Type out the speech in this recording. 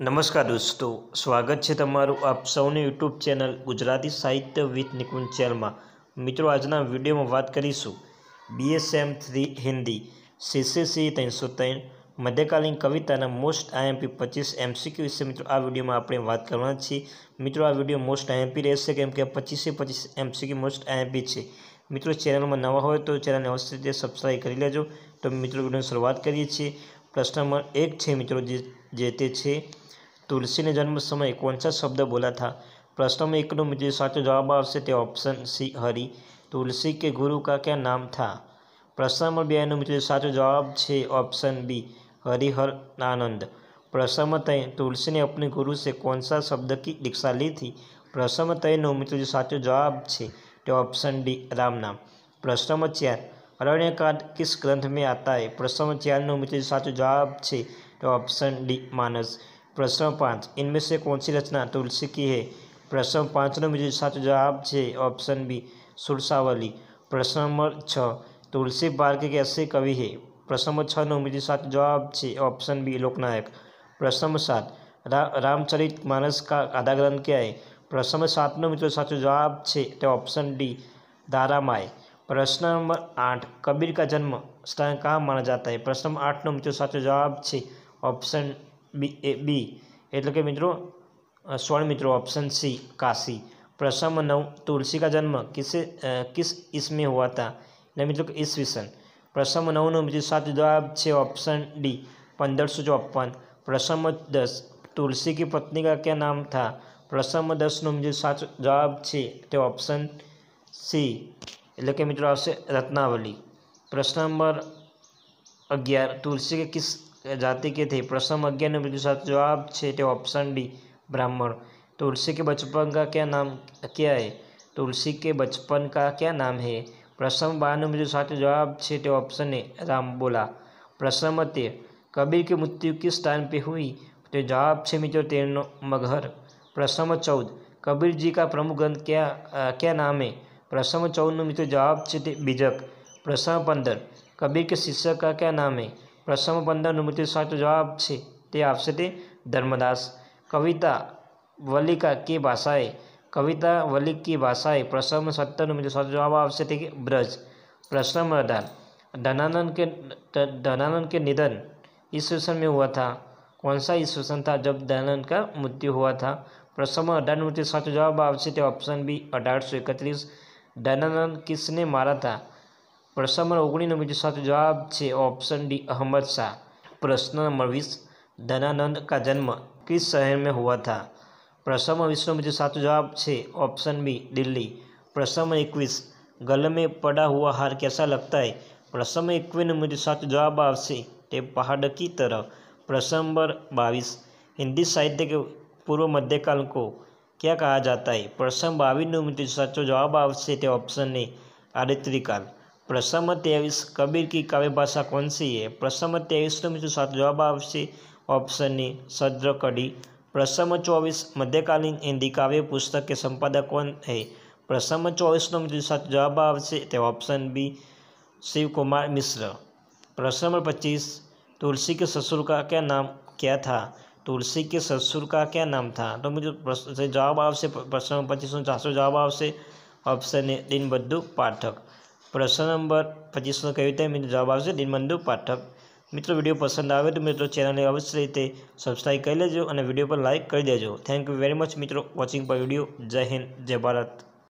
નમસ્કાર દોસ્તો સ્વાગત છે તમારું આપ સૌની યુટ્યુબ ચેનલ ગુજરાતી સાહિત્ય વિથ નિકુંજ ચેનલમાં મિત્રો આજના વિડીયોમાં વાત કરીશું બીએસએમ થ્રી હિન્દી સીસીસી ત્રણસો ત્રણ મધ્યકાલીન કવિતાના મોસ્ટ આઈએમપી પચીસ એમસીક્યુ વિશે મિત્રો આ વિડીયોમાં આપણે વાત કરવાના છીએ મિત્રો આ વિડીયો મોસ્ટ આઈએમપી રહેશે કેમ કે પચીસે પચીસ એમસીક્યુ મોસ્ટ આઈએમપી છે મિત્રો ચેનલમાં નવા હોય તો ચેનલને અવશ્ય રીતે સબસ્ક્રાઈબ કરી લેજો તો મિત્રો વિડીયોની શરૂઆત કરીએ છીએ પ્રશ્ન નંબર એક છે મિત્રો જે તે છે तुलसी ने जन्म समय कौन सा शब्द बोला था प्रश्न में एकनो मुझे साचो जवाब આવશે તે ऑप्शन सी हरि तुलसी के गुरु का क्या नाम था प्रश्न नंबर बे એનો મુજબ સાચો જવાબ છે ઓપ્શન બી હરિહર प्रश्न में तुलसी ने अपने गुरु से कौन सा शब्द की दीक्षा ली थी प्रश्न में तय नो मित्रों साचो जवाब है तो ऑप्शन डी राम नाम प्रश्न नंबर चार कांड किस ग्रंथ में आता है प्रश्न नंबर चार नो मित्रों साचो जवाब है तो ऑप्शन डी मानस प्रश्न पाँच इनमें से कौन सी रचना तुलसी की है प्रश्न पाँच ने मुझे साथ जवाब है ऑप्शन बी सुरसावली प्रश्न नंबर छ तुलसी बाल के कैसे कवि है प्रश्न नंबर छः ने मुझे साथ जवाब है ऑप्शन बी लोकनायक प्रश्न नंबर सात रामचरित मानस का आधा ग्रंथ क्या है प्रश्न नंबर सात ने मुझे साथ जवाब है तो ऑप्शन डी दारा माए प्रश्न नंबर आठ कबीर का जन्म स्थान कहाँ माना जाता है प्रश्न नंबर आठ ने मुझे साथ जवाब है ऑप्शन में ए बी એટલે કે મિત્રો 16 મિત્રો ઓપ્શન સી કાસી પ્રસમ 9 તુલસીકા જન્મ કিসে કિસ ઇસમે ہوا تھا એટલે મિત્રો ઇસ વિષય પ્રસમ 9 નો મને સાચો જવાબ છે ઓપ્શન ડી 1554 પ્રસમ 10 તુલસી કે પત્ની કા કે નામ થા પ્રસમ 10 નો મને સાચો જવાબ છે તે ઓપ્શન સી એટલે કે મિત્રો રત્નાવલી પ્રશ્ન નંબર 11 તુલસી કે કિસ जाति के थे પ્રથમ अज्ञान બિલકુલ साथ जवाब है ऑप्शन डी ब्राह्मण तुलसी के बचपन का क्या नाम क्या है तुलसी के बचपन का क्या नाम है પ્રશ્ન બારનો બીજો साथ जवाब है तो ऑप्शन ए रामबोला પ્રશ્ન ते कबीर की मृत्यु किस स्थान पे हुई तो जवाब है मित्रों तेरन मगहर प्रश्न चौदह कबीर जी का प्रमुख ग्रंथ क्या आ, क्या नाम है प्रश्न चौदह मित्रों जवाब है तो बीजक प्रश्न पंदर कबीर के शिष्य का क्या नाम है प्रश्न पंदर नंबर तीस साचो जवाब है तो आपसे धर्मदास कविता वलिका के भाषाएं कविता वलिक की भाषाएं प्रश्न सत्तर नंबर तीस साचो जवाब आपसे ब्रज प्रश्न अदान धनानंद के धनानंद के निधन इस ईश्वसन में हुआ था कौन सा इस ईश्वसन था जब धनानंद का मृत्यु हुआ था प्रश्न अठार नंबर जवाब आपसे ऑप्शन बी अठारह सौ इकतीस धनानंद किसने मारा था प्रश्न પ્રશ્ન ઓગણીનો બીજો सात जवाब है ऑप्शन डी अहमद शाह प्रश्न नंबर बीस धनानंद का जन्म किस शहर में हुआ था प्रश्न नंबर बीस मुझे सात जवाब है ऑप्शन बी दिल्ली प्रश्न नंबर इक्कीस गल में पड़ा हुआ हार कैसा लगता है प्रश्न नंबर इक्कीन मुझे सात जवाब आपसे ते पहाड़ की तरह प्रश्न नंबर बाईस हिंदी साहित्य के पूर्व मध्यकाल को क्या कहा जाता है प्रश्न बावीस मुझे सात जवाब आपसे ते ऑप्शन ने आदित्रिकाल प्रसम तेवीस कबीर की कव्य भाषा कौन सी है प्रसम तेवीस तो में सात जवाब आप्शन ए सद्र कड़ी प्रसम चौबीस मध्यकालीन हिंदी काव्य पुस्तक के संपादक कौन है प्रसम चौबीस तो में जो सात जवाब ऑप्शन बी शिव कुमार मिश्र प्रसम पच्चीस तुलसी के ससुर का क्या नाम क्या था तुलसी के ससुर का क्या नाम था तो मुझे जवाब आपसे प्रश्न पच्चीस चार तो सौ जवाब आपसे ऑप्शन ए दिन पाठक પ્રશ્ન નંબર પચીસનો કેવી રીતે મિત્રો જવાબ આવશે દિનબંધુ પાઠક મિત્રો વિડીયો પસંદ આવે તો મિત્રો ચેનલને અવશ્ય રીતે સબસ્ક્રાઈબ કરી લેજો અને વિડીયો પર લાઇક કરી દેજો થેન્ક યુ વેરી મચ મિત્રો વોચિંગ પર વિડીયો જય હિન્દ જય ભારત